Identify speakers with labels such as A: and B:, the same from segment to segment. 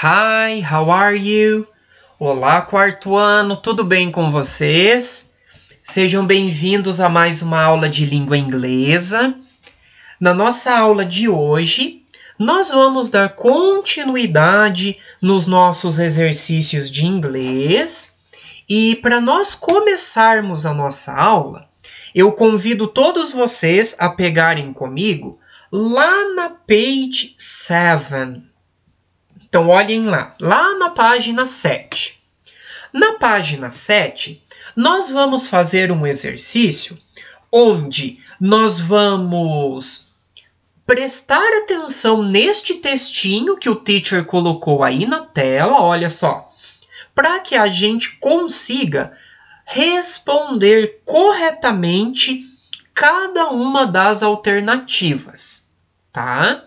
A: Hi, how are you? Olá, quarto ano, tudo bem com vocês? Sejam bem-vindos a mais uma aula de língua inglesa. Na nossa aula de hoje, nós vamos dar continuidade nos nossos exercícios de inglês. E para nós começarmos a nossa aula, eu convido todos vocês a pegarem comigo lá na page 7 então olhem lá, lá na página 7. Na página 7, nós vamos fazer um exercício onde nós vamos prestar atenção neste textinho que o teacher colocou aí na tela, olha só, para que a gente consiga responder corretamente cada uma das alternativas, tá?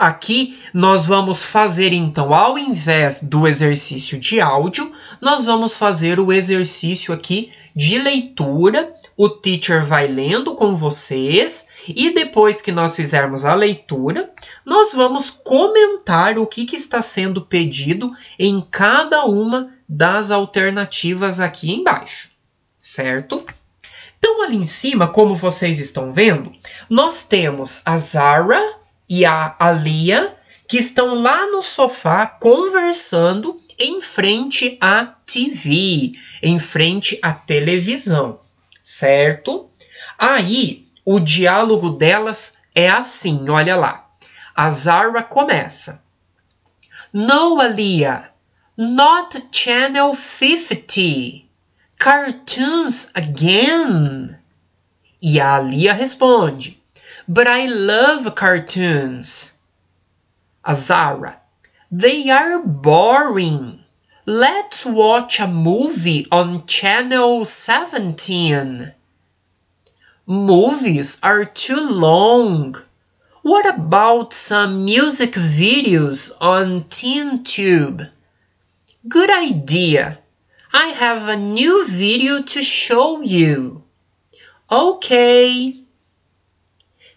A: Aqui nós vamos fazer então, ao invés do exercício de áudio, nós vamos fazer o exercício aqui de leitura. O teacher vai lendo com vocês e depois que nós fizermos a leitura, nós vamos comentar o que, que está sendo pedido em cada uma das alternativas aqui embaixo, certo? Então, ali em cima, como vocês estão vendo, nós temos a Zara e a Alia, que estão lá no sofá conversando em frente à TV, em frente à televisão, certo? Aí o diálogo delas é assim, olha lá. A Zara começa. No, Alia, not channel 50. Cartoons again. E a Alia responde. But I love cartoons. Azara, they are boring. Let's watch a movie on channel 17. Movies are too long. What about some music videos on TeenTube? Good idea. I have a new video to show you. Okay.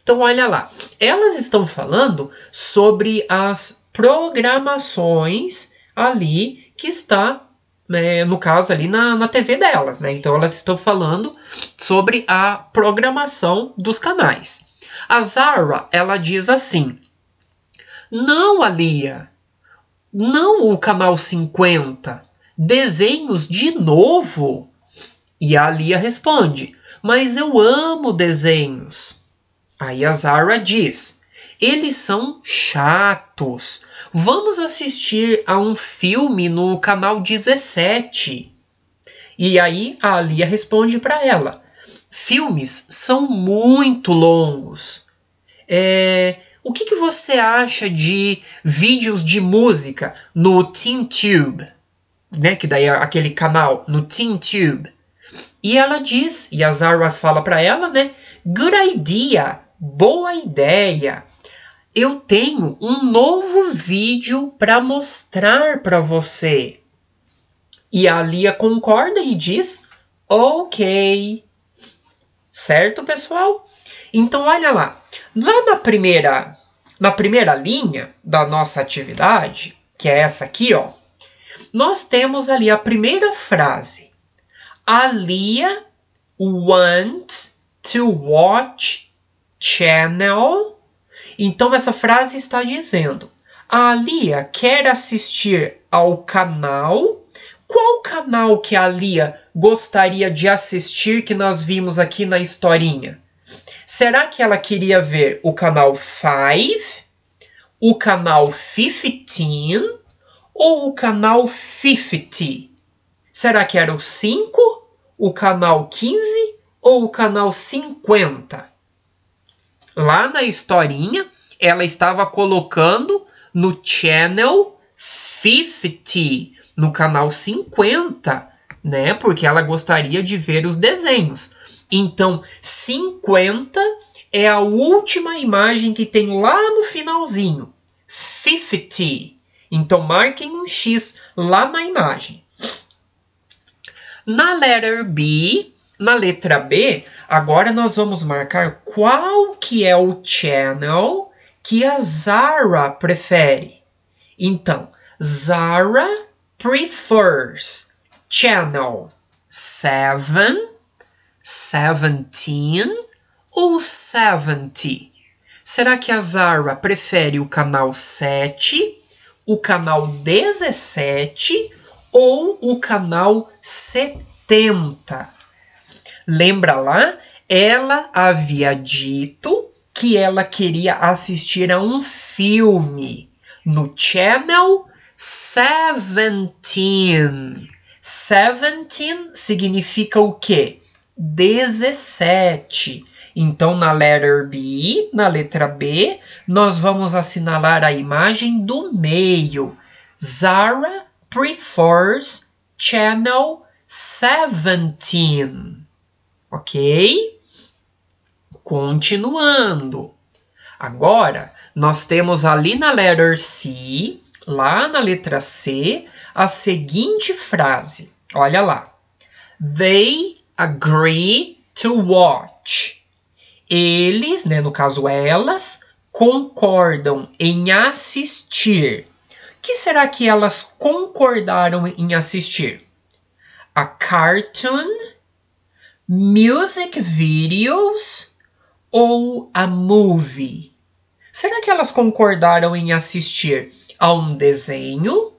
A: Então olha lá, elas estão falando sobre as programações ali que está né, no caso ali na, na TV delas, né? Então elas estão falando sobre a programação dos canais. A Zara, ela diz assim: Não, Alia, não o canal 50, desenhos de novo. E a Alia responde: Mas eu amo desenhos. Aí a Zara diz: eles são chatos. Vamos assistir a um filme no canal 17. E aí a Alia responde para ela: filmes são muito longos. É, o que, que você acha de vídeos de música no TeamTube? Né, que daí é aquele canal no TeamTube. E ela diz, e a Zara fala para ela, né? Good idea. Boa ideia! Eu tenho um novo vídeo para mostrar para você. E a Lia concorda e diz: Ok. Certo, pessoal? Então, olha lá. Lá na primeira, na primeira linha da nossa atividade, que é essa aqui, ó, nós temos ali a primeira frase. A Lia wants to watch channel. Então essa frase está dizendo: a Lia quer assistir ao canal. Qual canal que a Lia gostaria de assistir que nós vimos aqui na historinha? Será que ela queria ver o canal 5, o canal 15 ou o canal 50? Será que era o 5, o canal 15 ou o canal 50? lá na historinha, ela estava colocando no channel 50, no canal 50, né? Porque ela gostaria de ver os desenhos. Então, 50 é a última imagem que tem lá no finalzinho. 50. Então, marquem um X lá na imagem. Na letter B, na letra B, Agora nós vamos marcar qual que é o channel que a Zara prefere. Então, Zara prefers channel 7, 17 ou 70. Será que a Zara prefere o canal 7, o canal 17 ou o canal 70? Lembra lá ela havia dito que ela queria assistir a um filme no Channel 17. 17 significa o quê? 17. Então, na letter B, na letra B, nós vamos assinalar a imagem do meio. Zara prefers channel 17. Ok? Continuando. Agora, nós temos ali na letter C, lá na letra C, a seguinte frase. Olha lá. They agree to watch. Eles, né, no caso elas, concordam em assistir. Que será que elas concordaram em assistir? A cartoon, music videos, ou a movie? Será que elas concordaram em assistir a um desenho?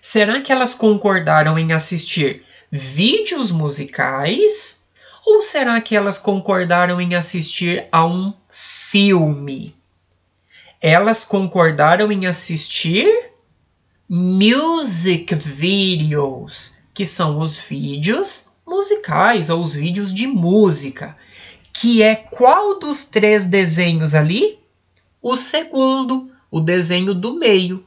A: Será que elas concordaram em assistir vídeos musicais? Ou será que elas concordaram em assistir a um filme? Elas concordaram em assistir music videos, que são os vídeos musicais ou os vídeos de música que é qual dos três desenhos ali? O segundo, o desenho do meio.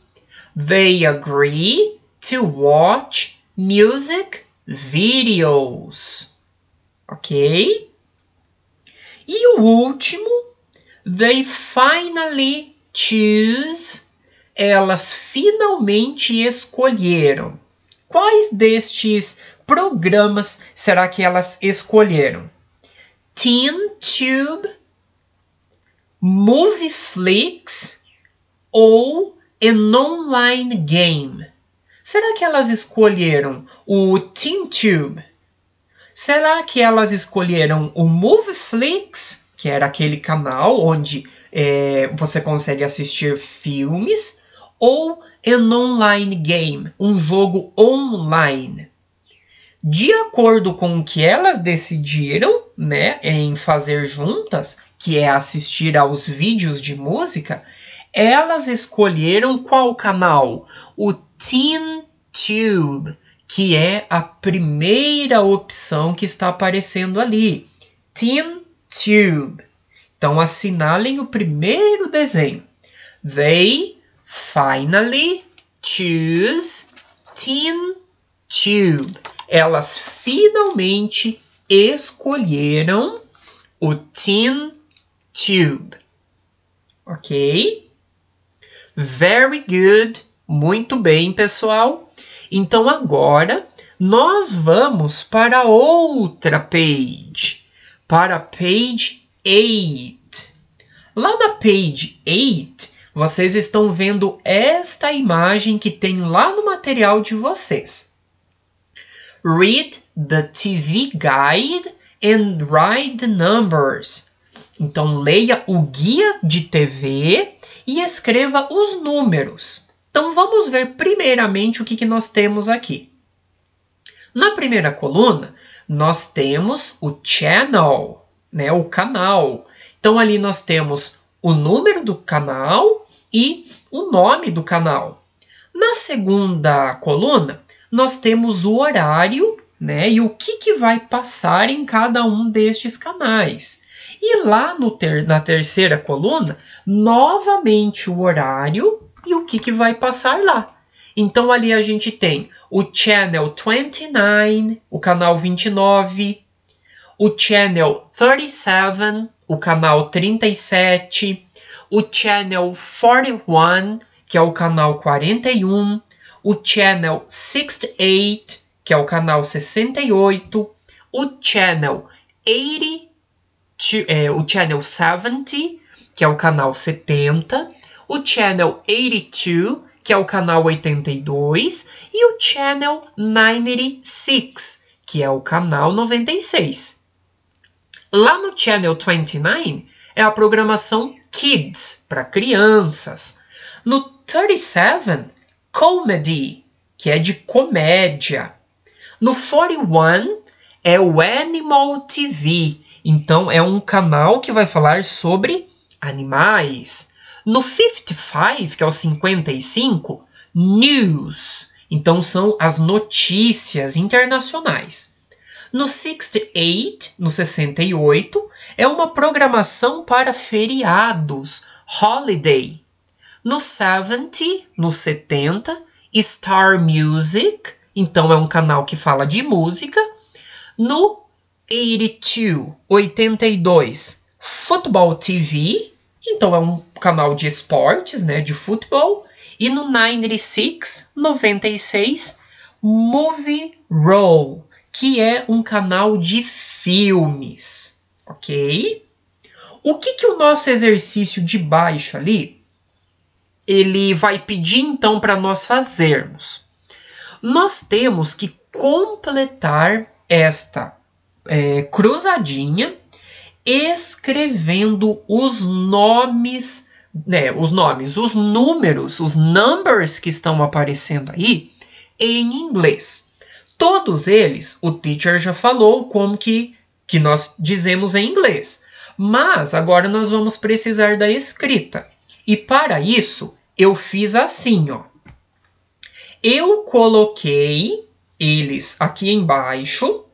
A: They agree to watch music videos. Ok? E o último, they finally choose. Elas finalmente escolheram. Quais destes programas será que elas escolheram? Teen Tube, Movieflix ou An Online Game? Será que elas escolheram o Tube? Será que elas escolheram o Movieflix, que era aquele canal onde é, você consegue assistir filmes, ou An Online Game, um jogo online? de acordo com o que elas decidiram, né, em fazer juntas, que é assistir aos vídeos de música, elas escolheram qual canal? O Teen Tube, que é a primeira opção que está aparecendo ali. Teen Tube. Então assinalem o primeiro desenho. They finally choose Teen Tube elas finalmente escolheram o Tin Tube. Ok? Very good. Muito bem, pessoal. Então agora nós vamos para outra page, para a page 8. Lá na page 8, vocês estão vendo esta imagem que tem lá no material de vocês. Read the TV guide and write the numbers. Então leia o guia de TV e escreva os números. Então vamos ver primeiramente o que, que nós temos aqui. Na primeira coluna, nós temos o channel, né, o canal. Então ali nós temos o número do canal e o nome do canal. Na segunda coluna, nós temos o horário né, e o que, que vai passar em cada um destes canais. E lá no ter, na terceira coluna, novamente o horário e o que, que vai passar lá. Então ali a gente tem o channel 29, o canal 29, o channel 37, o canal 37, o channel 41, que é o canal 41, o Channel 68, que é o canal 68, o Channel 80, é, o Channel 70, que é o canal 70, o Channel 82, que é o canal 82, e o Channel 96, que é o canal 96. Lá no Channel 29 é a programação Kids, para crianças. No 37 comedy, que é de comédia. No 41 é o Animal TV, então é um canal que vai falar sobre animais. No 55, que é o 55, news. Então são as notícias internacionais. No 68, no 68, é uma programação para feriados, holiday. No 70, no 70, Star Music, então é um canal que fala de música. No 82, 82, Football TV, então é um canal de esportes, né, de futebol. E no 96, 96, Movie Roll, que é um canal de filmes, ok? O que, que o nosso exercício de baixo ali ele vai pedir então para nós fazermos. Nós temos que completar esta é, cruzadinha escrevendo os nomes, né, os nomes, os números, os numbers que estão aparecendo aí em inglês. Todos eles, o teacher já falou como que, que nós dizemos em inglês. Mas agora nós vamos precisar da escrita. E para isso, eu fiz assim, ó. Eu coloquei eles aqui embaixo,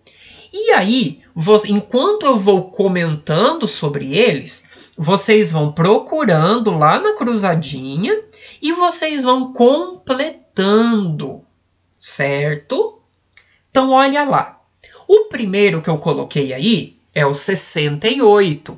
A: e aí, enquanto eu vou comentando sobre eles, vocês vão procurando lá na cruzadinha e vocês vão completando, certo? Então, olha lá. O primeiro que eu coloquei aí é o 68.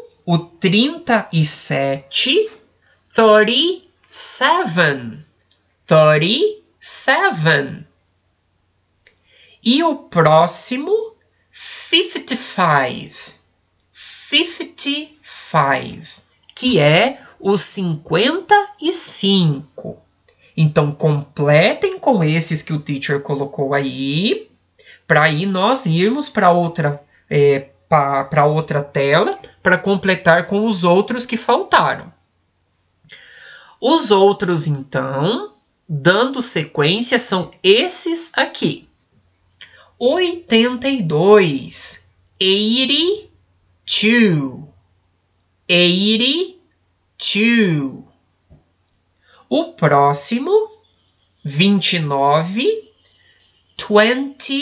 A: o 37, 37, 37. E o próximo, 55, 55, que é o 55. Então, completem com esses que o teacher colocou aí, para aí nós irmos para outra é, para outra tela para completar com os outros que faltaram. Os outros, então, dando sequência, são esses aqui. 82, 82, 82. O próximo, 29, 29.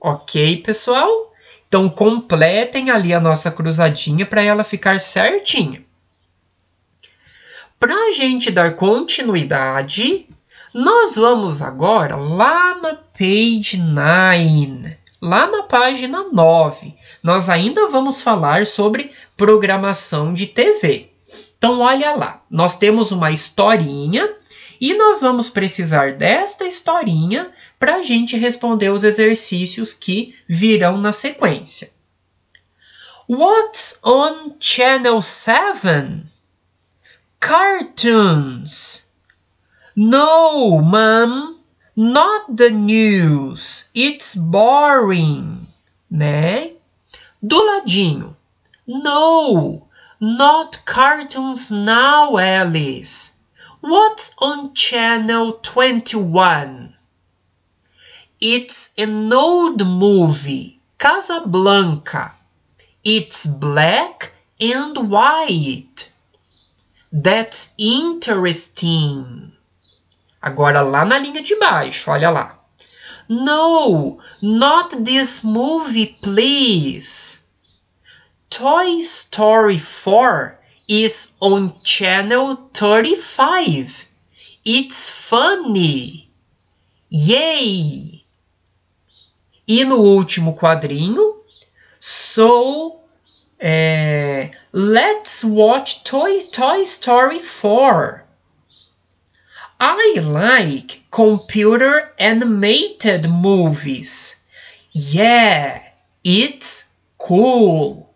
A: Ok, pessoal? Então completem ali a nossa cruzadinha para ela ficar certinha. Para a gente dar continuidade, nós vamos agora lá na page 9, lá na página 9. Nós ainda vamos falar sobre programação de TV. Então olha lá, nós temos uma historinha e nós vamos precisar desta historinha para a gente responder os exercícios que virão na sequência. What's on Channel 7? Cartoons. No, ma'am, not the news. It's boring. Né? Do ladinho. No, not cartoons now, Alice. What's on channel 21? It's an old movie, Casablanca. It's black and white. That's interesting. Agora lá na linha de baixo, olha lá. No, not this movie, please. Toy Story 4 is on channel 35. It's funny. Yay! E no último quadrinho, so é, let's watch Toy, Toy Story 4. I like computer animated movies. Yeah, it's cool.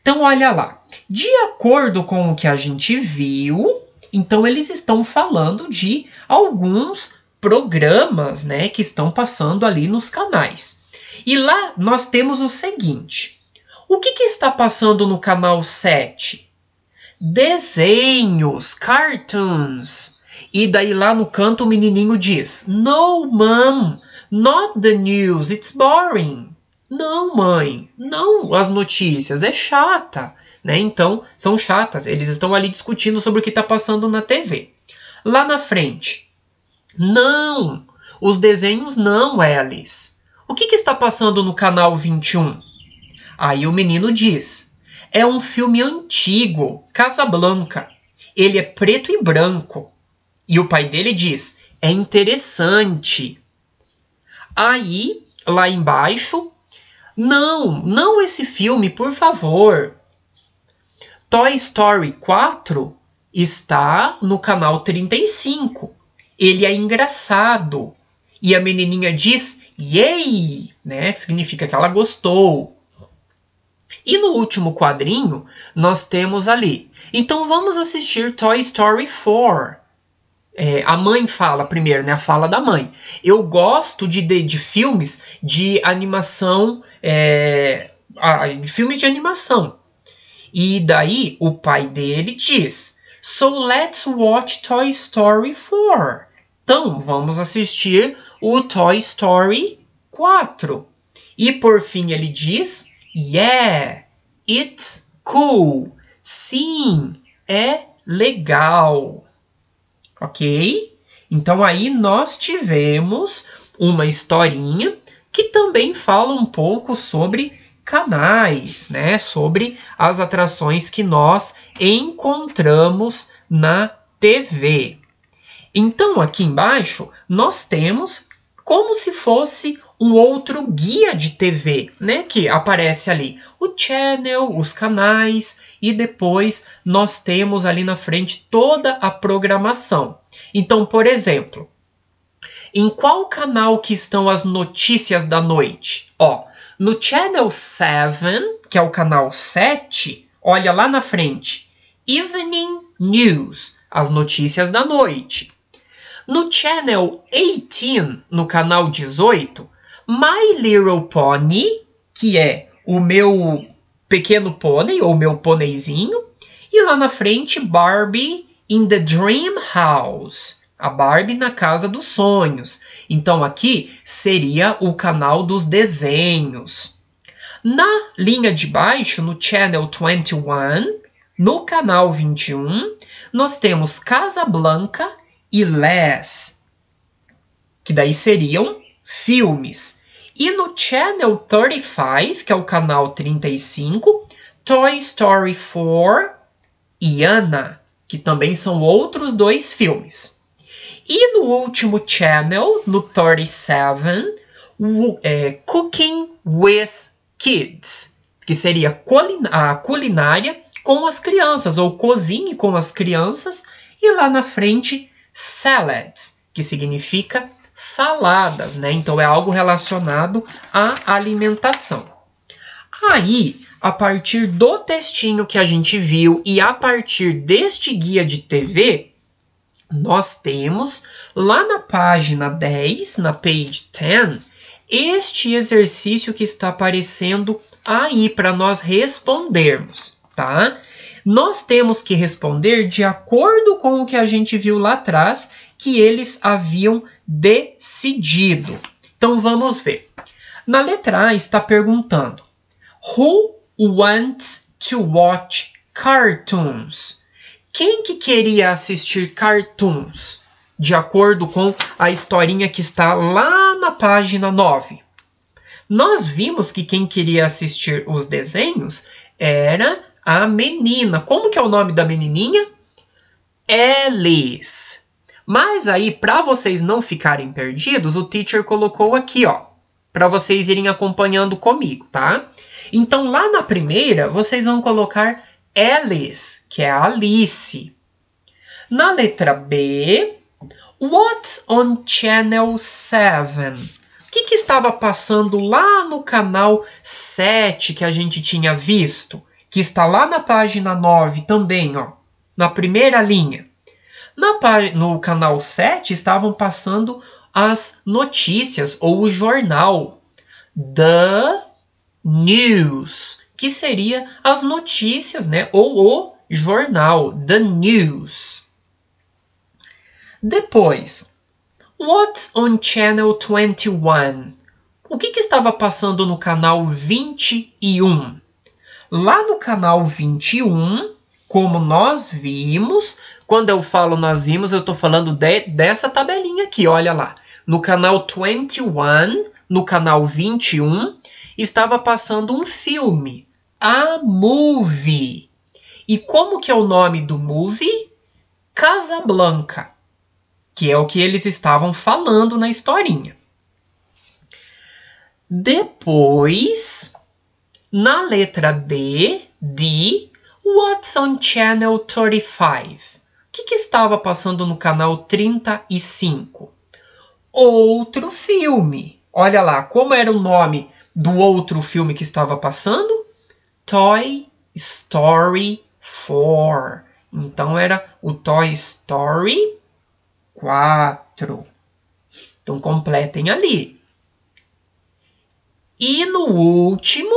A: Então olha lá. De acordo com o que a gente viu, então eles estão falando de alguns programas, né, que estão passando ali nos canais. E lá nós temos o seguinte: o que, que está passando no canal 7? Desenhos, cartoons. E daí lá no canto o menininho diz: No, mom, not the news, it's boring. Não, mãe, não as notícias, é chata né? Então, são chatas, eles estão ali discutindo sobre o que está passando na TV. Lá na frente, não! Os desenhos não, Alice. O que, que está passando no canal 21? Aí o menino diz: é um filme antigo, Casa Blanca. Ele é preto e branco. E o pai dele diz: é interessante. Aí, lá embaixo, não, não esse filme, por favor. Toy Story 4 está no canal 35. Ele é engraçado. E a menininha diz yay, né? Que significa que ela gostou. E no último quadrinho, nós temos ali. Então vamos assistir Toy Story 4. É, a mãe fala primeiro, né? A fala da mãe. Eu gosto de, de, de filmes de animação. É, a, de filmes de animação. E daí o pai dele diz: So let's watch Toy Story 4. Então vamos assistir o Toy Story 4. E por fim ele diz: Yeah, it's cool. Sim, é legal. Ok? Então aí nós tivemos uma historinha que também fala um pouco sobre canais, né, sobre as atrações que nós encontramos na TV. Então, aqui embaixo, nós temos como se fosse um outro guia de TV, né, que aparece ali o channel, os canais e depois nós temos ali na frente toda a programação. Então, por exemplo, em qual canal que estão as notícias da noite? Ó, no Channel 7, que é o canal 7, olha lá na frente. Evening News, as notícias da noite. No Channel 18, no canal 18, My Little Pony, que é o meu pequeno pônei ou meu pôneizinho, e lá na frente Barbie in the Dream House a Barbie na casa dos sonhos. Então aqui seria o canal dos desenhos. Na linha de baixo, no Channel 21, no canal 21, nós temos Casa Blanca e Les, que daí seriam filmes. E no Channel 35, que é o canal 35, Toy Story 4 e Anna, que também são outros dois filmes. E no último channel, no 37, é, Cooking with Kids, que seria a culinária com as crianças, ou cozinhe com as crianças, e lá na frente, salads, que significa saladas, né? Então é algo relacionado à alimentação. Aí, a partir do textinho que a gente viu e a partir deste guia de TV, nós temos lá na página 10, na page 10, este exercício que está aparecendo aí para nós respondermos, tá? Nós temos que responder de acordo com o que a gente viu lá atrás que eles haviam decidido. Então vamos ver. Na letra A está perguntando: Who wants to watch cartoons? Quem que queria assistir cartoons? De acordo com a historinha que está lá na página 9. Nós vimos que quem queria assistir os desenhos era a menina. Como que é o nome da menininha? Alice. Mas aí, para vocês não ficarem perdidos, o teacher colocou aqui, ó, para vocês irem acompanhando comigo, tá? Então, lá na primeira, vocês vão colocar Alice, que é Alice. Na letra B, What's on Channel 7? O que, que estava passando lá no canal 7 que a gente tinha visto? Que está lá na página 9 também, ó, na primeira linha. Na, no canal 7 estavam passando as notícias ou o jornal. The News que seria as notícias, né, ou o jornal, the news. Depois, what's on channel 21? O que, que estava passando no canal 21? Lá no canal 21, como nós vimos, quando eu falo nós vimos, eu estou falando de, dessa tabelinha aqui, olha lá. No canal 21, no canal 21, estava passando um filme a movie. E como que é o nome do movie? Casablanca, que é o que eles estavam falando na historinha. Depois, na letra D de What's on Channel 35? O que, que estava passando no canal 35? Outro filme. Olha lá, como era o nome do outro filme que estava passando? Toy Story 4. Então era o Toy Story 4. Então completem ali. E no último,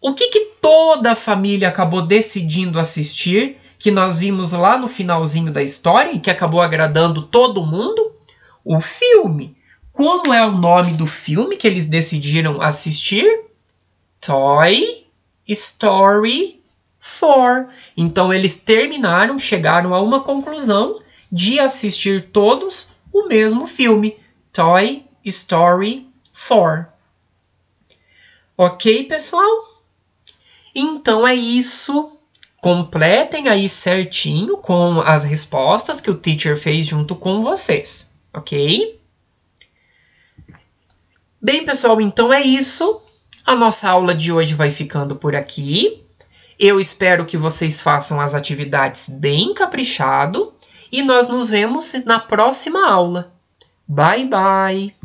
A: o que, que toda a família acabou decidindo assistir, que nós vimos lá no finalzinho da história e que acabou agradando todo mundo? O filme. Como é o nome do filme que eles decidiram assistir? Toy story for. Então eles terminaram, chegaram a uma conclusão de assistir todos o mesmo filme, Toy Story 4. Ok, pessoal? Então é isso. Completem aí certinho com as respostas que o teacher fez junto com vocês, ok? Bem, pessoal, então é isso. A nossa aula de hoje vai ficando por aqui. Eu espero que vocês façam as atividades bem caprichado e nós nos vemos na próxima aula. Bye bye!